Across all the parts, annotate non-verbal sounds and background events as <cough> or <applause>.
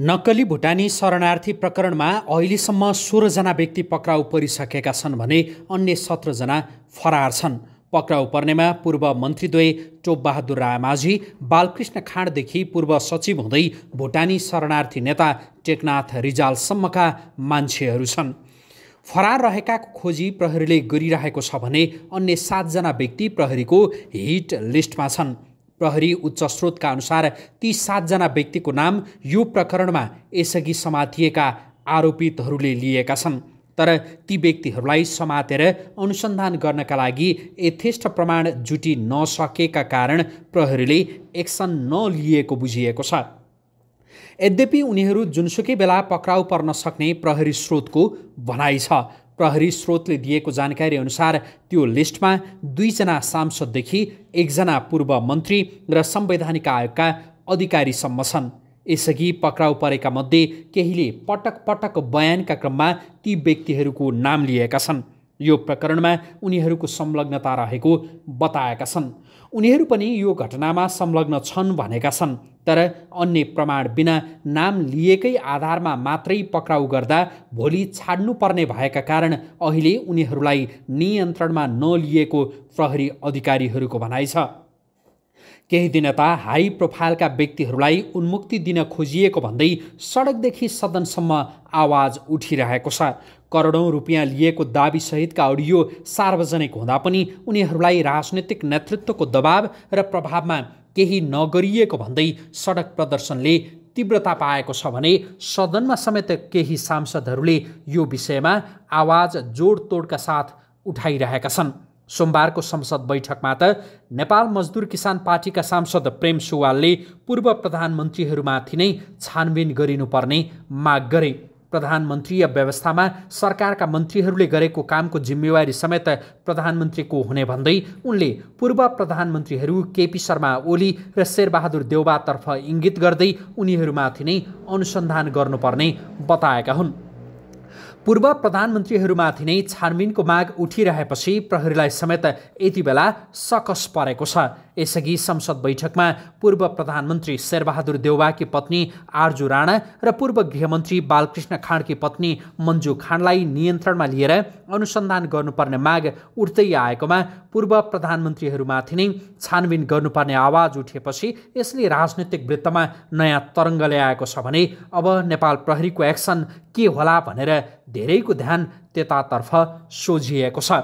नक्कली भुटानी शरणार्थी प्रकरणमा अहिलेसम्म सोह्रजना व्यक्ति पक्राउ परिसकेका छन् भने अन्य सत्रजना फरार छन् पक्राउ पर्नेमा पूर्व मन्त्रीद्वय टोपबहादुर रायमाझी बालकृष्ण खाँडदेखि पूर्व सचिव हुँदै भुटानी शरणार्थी नेता टेकनाथ रिजालसम्मका मान्छेहरू छन् फरार रहेका खोजी प्रहरीले गरिरहेको छ भने अन्य सातजना व्यक्ति प्रहरीको हिट लिस्टमा छन् प्रहरी उच्च स्रोतका अनुसार ती सातजना व्यक्तिको नाम यो प्रकरणमा यसअघि समातिएका आरोपितहरूले लिएका छन् तर ती व्यक्तिहरूलाई समातेर अनुसन्धान गर्नका लागि यथेष्ट प्रमाण जुटी नसकेका कारण प्रहरीले एक्सन नलिएको बुझिएको छ यद्यपि उनीहरू जुनसुकै बेला पक्राउ पर्न सक्ने प्रहरी स्रोतको भनाइ छ प्रहरी स्रोतले दिएको जानकारी अनुसार त्यो लिस्टमा दुईजना सांसददेखि एकजना पूर्व मन्त्री र संवैधानिक आयोगका अधिकारीसम्म छन् यसअघि पक्राउ परेका मध्ये केहीले पटक पटक बयानका क्रममा ती व्यक्तिहरूको नाम लिएका छन् यो प्रकरणमा उनीहरूको संलग्नता रहेको बताएका छन् उनीहरू पनि यो घटनामा संलग्न छन् भनेका छन् तर अन्य प्रमाण बिना नाम लिएकै आधारमा मात्रै पक्राउ गर्दा भोलि छाड्नुपर्ने भएका कारण अहिले उनीहरूलाई नियन्त्रणमा नलिएको प्रहरी अधिकारीहरूको भनाइ छ केही दिन त हाई प्रोफाइलका व्यक्तिहरूलाई उन्मुक्ति दिन खोजिएको भन्दै सडकदेखि सदनसम्म आवाज उठिरहेको छ करोडौँ रुपियाँ लिएको दावीसहितका अडियो सार्वजनिक हुँदा पनि उनीहरूलाई राजनैतिक नेतृत्वको दबाव र प्रभावमा केही नगरिएको भन्दै सडक प्रदर्शनले तीव्रता पाएको छ भने सदनमा समेत केही सांसदहरूले यो विषयमा आवाज जोडतोडका साथ उठाइरहेका छन् सोमबारको संसद बैठकमा त नेपाल मजदुर किसान पार्टीका सांसद प्रेम सुवालले पूर्व प्रधानमन्त्रीहरूमाथि नै छानबिन गरिनुपर्ने माग गरे प्रधानमन्त्रीय व्यवस्थामा सरकारका मन्त्रीहरूले गरेको कामको जिम्मेवारी समेत प्रधानमन्त्रीको हुने भन्दै उनले पूर्व प्रधानमन्त्रीहरू केपी शर्मा ओली र शेरबहादुर देउबातर्फ इङ्गित गर्दै उनीहरूमाथि नै अनुसन्धान गर्नुपर्ने बताएका हुन् पूर्व प्रधानमन्त्रीहरूमाथि नै छानबिनको माग उठिरहेपछि प्रहरीलाई समेत यति बेला सकस परेको छ यसअघि संसद बैठकमा पूर्व प्रधानमन्त्री शेरबहादुर देउवाकी पत्नी आर्जु राणा र पूर्व गृहमन्त्री बालकृष्ण खाँडकी पत्नी मन्जु खाँडलाई नियन्त्रणमा लिएर अनुसन्धान गर्नुपर्ने माग उठ्दै आएकोमा पूर्व प्रधानमन्त्रीहरूमाथि नै छानबिन गर्नुपर्ने आवाज उठेपछि यसले राजनैतिक वृत्तमा नयाँ तरङ्ग ल्याएको छ भने अब नेपाल प्रहरीको एक्सन के होला भनेर धेरैको ध्यान त्यतातर्फ सोझिएको छ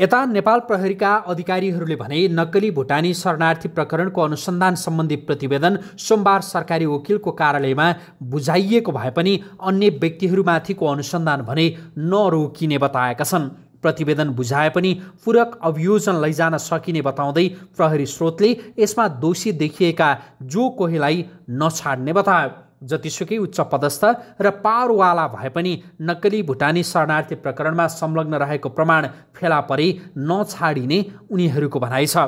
यता नेपाल प्रहरीका अधिकारीहरूले भने नक्कली भुटानी शरणार्थी प्रकरणको अनुसन्धान सम्बन्धी प्रतिवेदन सोमबार सरकारी वकिलको कार्यालयमा बुझाइएको भए पनि अन्य व्यक्तिहरूमाथिको अनुसन्धान भने नरोकिने बताएका छन् प्रतिवेदन बुझाए पनि पूरक अभियोजन लैजान सकिने बताउँदै प्रहरी स्रोतले यसमा दोषी देखिएका जो कोहीलाई नछाड्ने बतायो जतिसुकै उच्च पदस्थ र पारवाला भए पनि नक्कली भुटानी शरणार्थी प्रकरणमा संलग्न रहेको प्रमाण फेला परि नछाडिने उनीहरूको भनाइ छ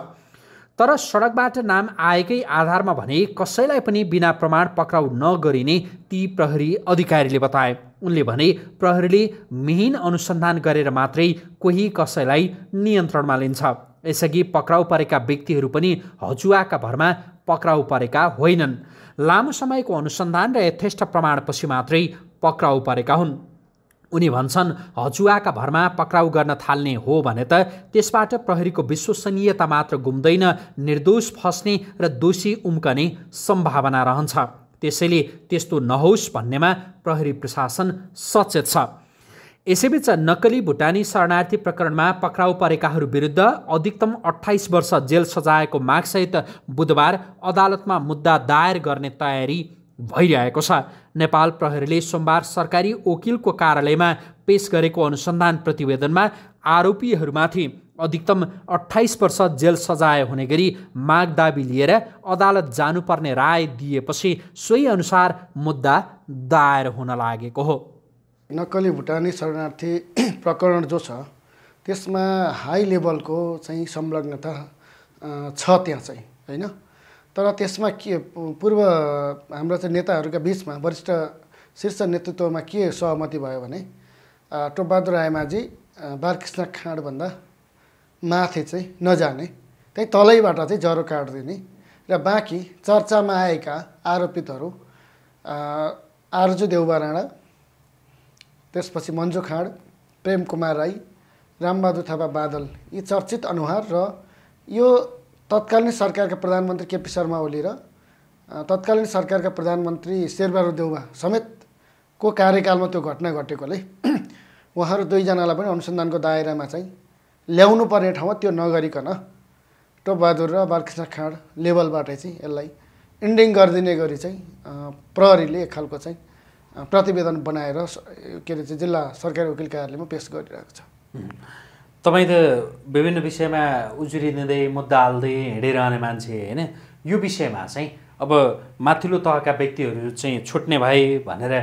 तर सडकबाट नाम आएकै आधारमा भने कसैलाई पनि बिना प्रमाण पक्राउ नगरिने ती प्रहरी अधिकारीले बताए उनले भने प्रहरीले मिहिन अनुसन्धान गरेर मात्रै कोही कसैलाई नियन्त्रणमा लिन्छ यसअघि पक्राउ परेका व्यक्तिहरू पनि हजुवाका भरमा पक्राउ परेका होइनन् लामो समयको अनुसन्धान र यथेष्ट प्रमाणपछि मात्रै पक्राउ परेका हुन् उनी भन्छन् हजुवाका भरमा पक्राउ गर्न थाल्ने हो भने त त्यसबाट प्रहरीको विश्वसनीयता मात्र गुम्दैन निर्दोष फस्ने र दोषी उम्कने सम्भावना रहन्छ त्यसैले त्यस्तो नहोस् भन्नेमा प्रहरी प्रशासन सचेत छ यसैबीच नक्कली भुटानी शरणार्थी प्रकरणमा पक्राउ परेकाहरू विरुद्ध अधिकतम अठाइस वर्ष जेल सजाएको मागसहित बुधबार अदालतमा मुद्दा दायर गर्ने तयारी भइरहेको छ नेपाल प्रहरीले सोमबार सरकारी वकिलको कार्यालयमा पेस गरेको अनुसन्धान प्रतिवेदनमा आरोपीहरूमाथि अधिकतम अठाइस वर्ष जेल सजाय हुने गरी माग दाबी लिएर अदालत जानुपर्ने राय दिएपछि सोही अनुसार मुद्दा दायर हुन लागेको हो नक्कली भुटानी शरणार्थी <clears throat> प्रकरण जो छ त्यसमा हाई लेभलको चाहिँ संलग्नता छ त्यहाँ चाहिँ होइन तर त्यसमा के पूर्व हाम्रो चाहिँ नेताहरूका बिचमा वरिष्ठ शीर्ष नेतृत्वमा के सहमति भयो भने टोपबहादुर आयमाजी बालकृष्ण खाँडभन्दा माथि चाहिँ नजाने त्यही तलैबाट चाहिँ ज्वरो काटिदिने र बाँकी चर्चामा आएका आरोपितहरू आरजु देउबा राणा त्यसपछि मन्जु खाँड प्रेम कुमार राई रामबहादुर थापा बादल यी चर्चित अनुहार र यो तत्कालीन सरकारका प्रधानमन्त्री केपी शर्मा ओली र तत्कालीन सरकारका प्रधानमन्त्री शेरबहादुर देउवा समेतको कार्यकालमा त्यो घटना घटेकोले <clears throat> उहाँहरू दुईजनालाई पनि अनुसन्धानको दायरामा चाहिँ ल्याउनु पर्ने ठाउँमा त्यो नगरिकन टोपबहादुर र बालकृष्ण खाँड लेभलबाटै चाहिँ यसलाई इन्डिङ गरिदिने गरी चाहिँ प्रहरीले एक खालको चाहिँ प्रतिवेदन बनाएर के अरे जिल्ला सरकारी वकिल कार्यालयमा पेस गरिरहेको छ तपाईँ त विभिन्न विषयमा उजुरी दिँदै मुद्दा हाल्दै हिँडिरहने मान्छे होइन यो विषयमा चाहिँ अब माथिल्लो तहका व्यक्तिहरू चाहिँ छुट्ने भए भनेर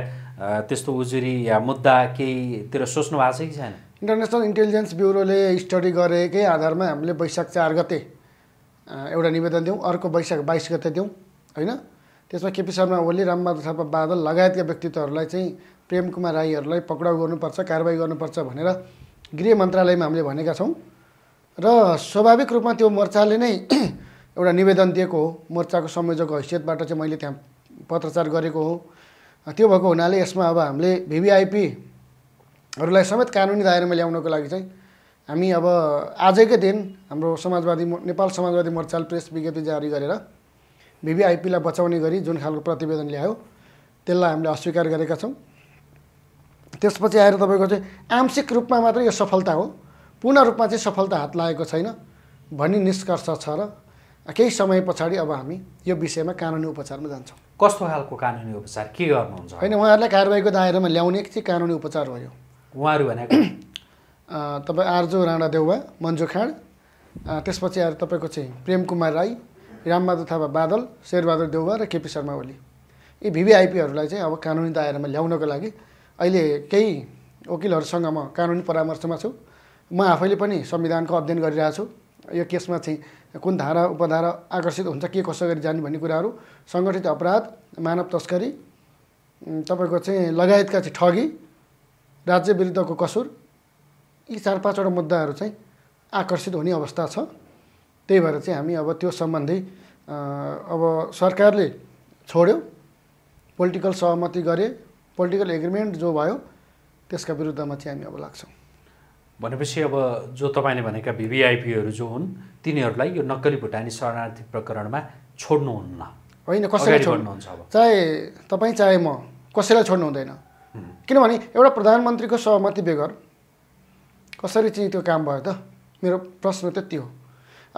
त्यस्तो उजुरी या मुद्दा केहीतिर सोच्नु भएको छ कि छैन इन्टरनेसनल इन्टेलिजेन्स ब्युरोले स्टडी गरेकै आधारमा हामीले वैशाख चार गते एउटा निवेदन दिउँ अर्को वैशाख बाइस गते दिउँ होइन त्यसमा केपी शर्मा ओली रामबहादुर थापा बादल लगायतका व्यक्तित्वहरूलाई चाहिँ प्रेम कुमार राईहरूलाई पक्राउ गर्नुपर्छ कारवाही गर्नुपर्छ भनेर गृह मन्त्रालयमा हामीले भनेका छौँ र स्वाभाविक रूपमा त्यो मोर्चाले नै <clears throat> एउटा निवेदन दिएको हो मोर्चाको संयोजक हैसियतबाट चाहिँ मैले त्यहाँ पत्रचार गरेको हो त्यो भएको हुनाले यसमा अब हामीले भिभिआइपीहरूलाई समेत कानुनी दायरामा ल्याउनको लागि चाहिँ हामी अब आजकै दिन हाम्रो समाजवादी नेपाल समाजवादी मोर्चाले प्रेस विज्ञप्ति जारी गरेर भिभिआइपीलाई बचाउने गरी जुन खालको प्रतिवेदन ल्यायो त्यसलाई हामीले अस्वीकार गरेका छौँ त्यसपछि आएर तपाईँको चाहिँ आंशिक रूपमा मात्र यो सफलता हो पूर्ण रूपमा चाहिँ सफलता हात लागेको छैन भन्ने निष्कर्ष छ र केही समय पछाडि अब हामी यो विषयमा कानुनी उपचारमा जान्छौँ कस्तो खालको कानुनी उपचार के गर्नुहुन्छ होइन उहाँहरूलाई कारवाहीको दायरामा ल्याउने चाहिँ कानुनी उपचार हो यो उहाँहरू भनेको तपाईँ आर्जु राणा देउवा मन्जु खाँड त्यसपछि आएर तपाईँको चाहिँ प्रेम कुमार राई रामबहादुर थापा बादल शेरबहादुर देउवा र केपी शर्मा ओली यी भिभिआइपीहरूलाई चाहिँ अब कानुनी दायरामा ल्याउनको लागि अहिले केही वकिलहरूसँग म कानुनी परामर्शमा छु म आफैले पनि संविधानको अध्ययन गरिरहेछु यो केसमा चाहिँ कुन धारा उपधारा आकर्षित हुन्छ के कसो गरी जाने भन्ने कुराहरू सङ्गठित अपराध मानव तस्करी तपाईँको चाहिँ लगायतका चाहिँ ठगी राज्य विरुद्धको कसुर यी चार पाँचवटा मुद्दाहरू चाहिँ आकर्षित हुने अवस्था छ त्यही भएर चाहिँ हामी अब त्यो सम्बन्धी अब सरकारले छोड्यो पोलिटिकल सहमति गरे पोलिटिकल एग्रिमेन्ट जो भयो त्यसका विरुद्धमा चाहिँ हामी अब लाग्छौँ भनेपछि अब जो तपाईँले भनेका भिभिआइपीहरू जो हुन् तिनीहरूलाई यो नक्कली भुटानी शरणार्थी प्रकरणमा छोड्नुहुन्न होइन कसैलाई छोड्नुहुन्छ चाहे तपाईँ चाहे म कसैलाई छोड्नु हुँदैन किनभने एउटा प्रधानमन्त्रीको सहमति बेगर कसरी चाहिँ त्यो काम भयो त मेरो प्रश्न त्यति हो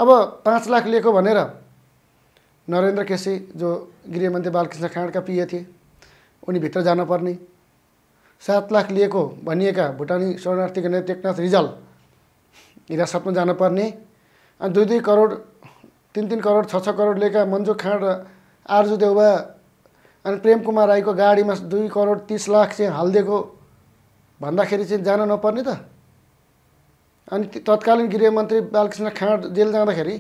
अब पाँच लाख लिएको भनेर नरेन्द्र केसी जो गृहमन्त्री बालकृष्ण खाँडका पिए थिए उनी भित्र जानुपर्ने सात लाख लिएको भनिएका भुटानी शरणार्थीको नेता एकनाथ रिजाल हिरासतमा जानुपर्ने अनि दुई दुई करोड तिन तिन करोड छ छ करोड लिएका मन्जु खाँड र आर्जु देउबा अनि प्रेम कुमार राईको गाडीमा दुई करोड तिस लाख चाहिँ हालिदिएको भन्दाखेरि चाहिँ जान नपर्ने त अनि तत्कालीन गृहमन्त्री बालकृष्ण खाँड जेल जाँदाखेरि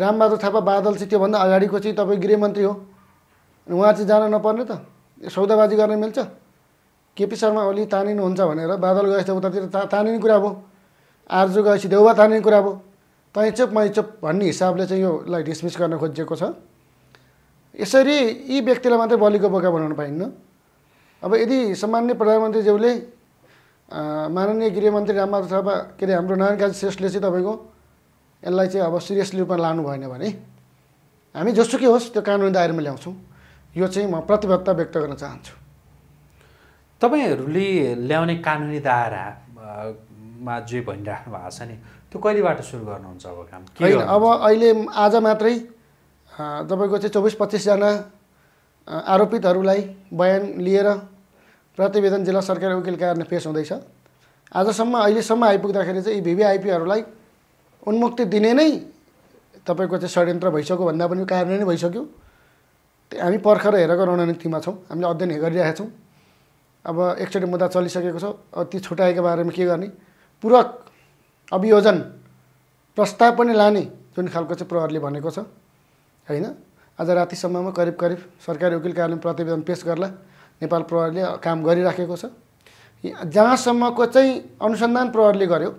रामबहादुर थापा बादल चाहिँ त्योभन्दा अगाडिको चाहिँ तपाईँ गृहमन्त्री हो अनि उहाँ चाहिँ जान नपर्ने त सौदाबाजी गर्न मिल्छ केपी शर्मा ओली तानिनुहुन्छ भनेर बादल गएपछि उतातिर ता तानिने कुरा भयो आर्जु गएपछि देउवा तानिने कुरा भयो तैँ चुप मै चुप भन्ने हिसाबले चाहिँ योलाई डिसमिस गर्न खोजिएको छ यसरी यी व्यक्तिलाई मात्रै बलिको बोका बनाउन पाइन्न अब यदि सामान्य प्रधानमन्त्रीज्यूले माननीय गृहमन्त्री रामबहादुर थापा के अरे हाम्रो नारायणकाज श्रेष्ठले चाहिँ तपाईँको यसलाई चाहिँ अब सिरियसली रूपमा लानु भएन भने हामी जोसुकै होस् त्यो कानुनी दायरामा ल्याउँछौँ यो चाहिँ म प्रतिबद्धता व्यक्त गर्न चाहन्छु तपाईँहरूले ल्याउने कानुनी दायरामा जे भनिराख्नु भएको छ नि त्यो कहिलेबाट सुरु गर्नुहुन्छ अब काम होइन अब अहिले आज मात्रै तपाईँको चाहिँ चौबिस पच्चिसजना आरोपितहरूलाई बयान लिएर प्रतिवेदन जिल्ला सरकारी वकिल कार्यालय पेस हुँदैछ आजसम्म अहिलेसम्म आइपुग्दाखेरि चाहिँ यी भिभिआइपीहरूलाई उन्मुक्ति दिने नै तपाईँको चाहिँ षड्यन्त्र भइसक्यो भन्दा पनि कारण नै भइसक्यो हामी पर्खर हेरेको रणनीतिमा छौँ हामीले अध्ययन गरिरहेका छौँ अब एकचोटि मुद्दा चलिसकेको छ अब ती छुट्याएको बारेमा के गर्ने पूरक अभियोजन प्रस्ताव पनि लाने जुन खालको चाहिँ प्रहरले भनेको छ होइन आज रातिसम्ममा करिब करिब सरकारी वकिल कार्यालयमा प्रतिवेदन पेस गर्ला नेपाल प्रहरीले काम गरिराखेको छ जहाँसम्मको चाहिँ अनुसन्धान प्रहरीले गर्यो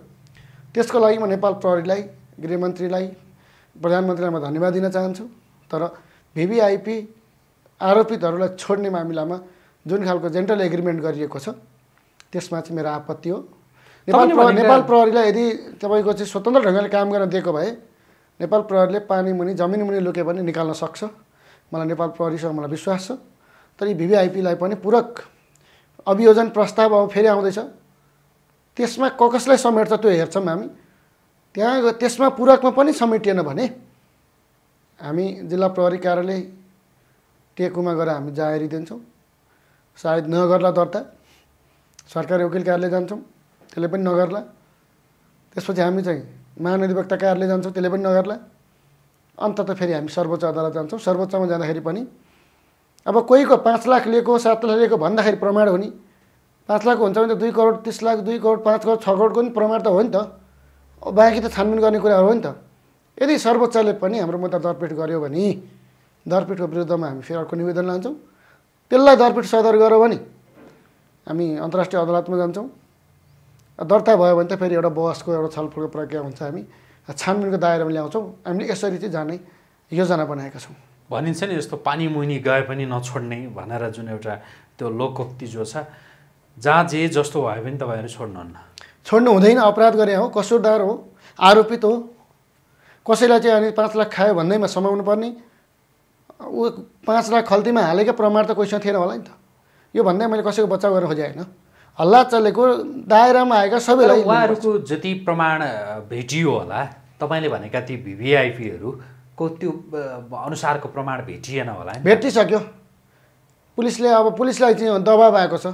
त्यसको लागि म नेपाल प्रहरीलाई गृहमन्त्रीलाई प्रधानमन्त्रीलाई म धन्यवाद दिन चाहन्छु तर भिभिआइपी आरोपितहरूलाई छोड्ने मामिलामा जुन खालको जेन्टल एग्रिमेन्ट गरिएको छ त्यसमा चाहिँ मेरो आपत्ति हो नेपाल प्रहर नेपाल प्रहरीलाई यदि तपाईँको चाहिँ स्वतन्त्र ढङ्गले काम गर्न दिएको भए नेपाल प्रहरीले पानी मुनि जमिन मुनि लुके पनि निकाल्न सक्छ मलाई नेपाल प्रहरीसँग मलाई विश्वास छ तर यी भिभिआइपीलाई पनि पूरक अभियोजन प्रस्ताव अब फेरि आउँदैछ त्यसमा क कसलाई समेट्छ त्यो हेर्छौँ हामी त्यहाँ त्यसमा पूरकमा पनि समेटिएन भने हामी जिल्ला प्रहरी कार्यालय टेकुमा गएर हामी जाहेरी दिन्छौँ सायद नगर्ला दर्ता सरकारी वकिल कार्यालय जान्छौँ त्यसले पनि नगर्ला त्यसपछि हामी चाहिँ महानधिवक्ता कार्यालय जान्छौँ त्यसले पनि नगर्ला अन्त त फेरि हामी सर्वोच्च अदालत जान्छौँ सर्वोच्चमा जाँदाखेरि पनि अब कोहीको पाँच लाख लिएको सात लाख लिएको भन्दाखेरि प्रमाण हो नि पाँच लाख हुन्छ भने त दुई करोड तिस लाख दुई करोड पाँच करोड छ करोडको नि प्रमाण त हो नि त बाँकी त छानबिन गर्ने कुराहरू हो नि त यदि सर्वोच्चले पनि हाम्रो मुद्दा दरपेट गर्यो भने दरपेटको विरुद्धमा हामी फेरि अर्को निवेदन लान्छौँ त्यसलाई दरपेट सदर गऱ्यो भने हामी अन्तर्राष्ट्रिय अदालतमा जान्छौँ दर्ता भयो भने त फेरि एउटा बहसको एउटा छलफलको प्रक्रिया हुन्छ हामी छानबिनको दायरामा ल्याउँछौँ हामीले यसरी चाहिँ जाने योजना बनाएका छौँ भनिन्छ नि जस्तो पानी मुनि गए पनि नछोड्ने भनेर जुन एउटा त्यो लोकोक्ति जो छ जहाँ जे जस्तो भयो भने तपाईँहरू छोड्नुहुन्न छोड्नु हुँदैन अपराध गरे हो कसुरदार हो आरोपित हो कसैलाई चाहिँ अनि पाँच लाख खायो भन्दैमा समाउनु पर्ने ऊ पाँच लाख खल्तीमा हालेकै प्रमाण त कोहीसँग थिएन होला नि त यो भन्दै मैले कसैको बच्चा गरेर खोजेँ होइन हल्ला चलेको दायरामा आएका सबैलाई उहाँहरूको जति प्रमाण भेटियो होला तपाईँले भनेका ती भिभिआइपीहरू को त्यो अनुसारको प्रमाण भेटिएन होला भेटिसक्यो पुलिसले अब पुलिसलाई चाहिँ दबाब आएको छ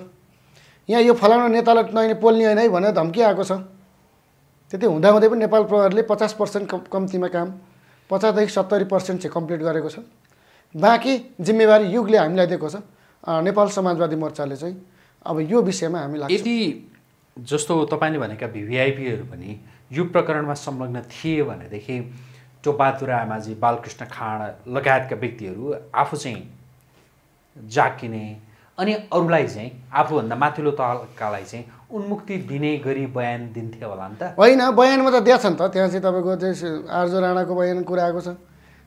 यहाँ यो फलाना नेतालाई नै पोल्ने होइन है भनेर धम्की आएको छ त्यति हुँदाहुँदै पनि नेपाल प्रहरीले पचास पर्सेन्ट कम कम्तीमा काम पचासदेखि सत्तरी पर्सेन्ट चाहिँ कम्प्लिट गरेको छ बाँकी जिम्मेवारी युगले हामीलाई दिएको छ नेपाल समाजवादी मोर्चाले चाहिँ अब यो विषयमा हामीलाई यदि जस्तो तपाईँले भनेका भिभिआइपीहरू पनि यो प्रकरणमा संलग्न थिए भनेदेखि टोपातुरा आमाजी बालकृष्ण खाँड लगायतका व्यक्तिहरू आफू चाहिँ जाकिने अनि अरूलाई चाहिँ आफूभन्दा माथिल्लो तहकालाई चाहिँ उन्मुक्ति दिने गरी बयान दिन्थ्यो होला नि त होइन बयानमा त दिएछ नि त त्यहाँ चाहिँ तपाईँको चाहिँ आर्जो राणाको बयान कुरा आएको छ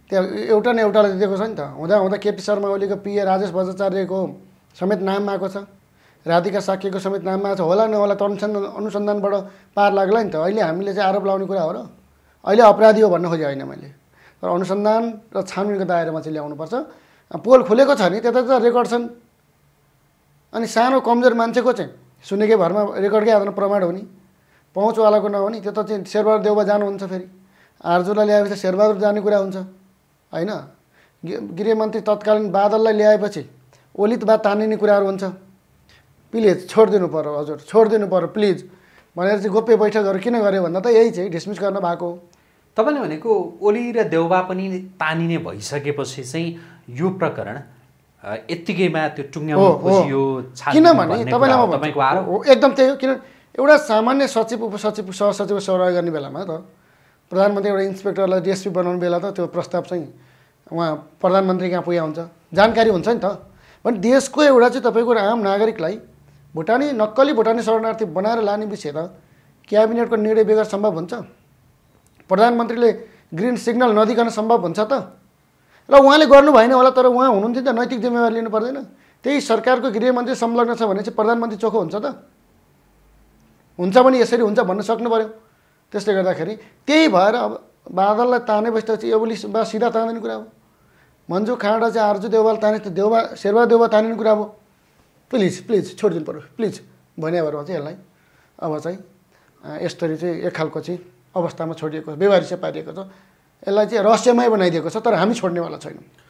त्यहाँ एउटा न एउटालाई दिएको छ नि त हुँदा हुँदा केपी शर्मा ओलीको पिए राजेश भट्टाचार्यको समेत नाम आएको छ राधिका साक्यको समेत नाम आएको छ होला नहोला त अनुसन्धान अनुसन्धानबाट पार लाग्ला नि त अहिले हामीले चाहिँ आरोप लाउने कुरा हो र अहिले अपराधी हो भन्न खोजेँ होइन मैले तर अनुसन्धान र छानबिनको दायरामा चाहिँ ल्याउनुपर्छ पोल खुलेको छ नि त्यता त रेकर्ड छन् अनि सानो कमजोर मान्छेको चाहिँ सुनेकै भरमा रेकर्डकै आधारमा प्रमाण हो नि पहुँचवालाको नि त्यो त चाहिँ शेरबहादुर देउबा जानुहुन्छ फेरि आर्जुलाई ल्याएपछि शेरबहादुर जाने कुरा हुन्छ होइन गृहमन्त्री तत्कालीन बादललाई ल्याएपछि ओलित बाद तानिने कुराहरू हुन्छ प्लिज छोडिदिनु पर्यो हजुर छोडिदिनु पर्यो प्लिज भनेर चाहिँ गोप्य बैठकहरू किन गऱ्यो भन्दा त यही चाहिँ डिसमिस गर्न भएको हो तपाईँले भनेको ओली र देउबा पनि तानिने भइसकेपछि चाहिँ यो प्रकरण यत्तिकैमा त्यो टुङ्गो किनभने तपाईँलाई एकदम त्यही हो किन एउटा सामान्य सचिव उपसचिव सहसचिव सहयोग गर्ने बेलामा त प्रधानमन्त्री एउटा इन्सपेक्टरलाई डिएसपी बनाउने बेला त त्यो प्रस्ताव चाहिँ उहाँ प्रधानमन्त्री कहाँ पुग्या हुन्छ जानकारी हुन्छ नि त भने देशको एउटा चाहिँ तपाईँको आम नागरिकलाई भुटानी नक्कली भुटानी शरणार्थी बनाएर लाने विषय त क्याबिनेटको निर्णय बेगर सम्भव हुन्छ प्रधानमन्त्रीले ग्रिन सिग्नल नदिकन सम्भव हुन्छ त र उहाँले गर्नु भएन होला तर उहाँ हुनुहुन्थ्यो त नैतिक जिम्मेवारी लिनु पर्दैन त्यही सरकारको गृहमन्त्री संलग्न छ भने चाहिँ प्रधानमन्त्री चोखो हुन्छ त हुन्छ भने यसरी हुन्छ भन्न सक्नु पऱ्यो त्यसले गर्दाखेरि त्यही भएर अब बादललाई ताने त यो बा सिधा तान्दैन कुरा हो मन्जु खाँडा चाहिँ आर्जु देवाल ताने त देउवा शेर्वा देउवा तानिने कुरा हो प्लिज प्लिज छोडिदिनु पऱ्यो प्लिज भन्यो भएर चाहिँ यसलाई अब चाहिँ यसरी चाहिँ एक खालको चाहिँ अवस्थामा छोडिएको छ व्यवहारिक पारिएको छ यसलाई चाहिँ रहस्यमय बनाइदिएको छ तर हामी छोड्नेवाला छैनौँ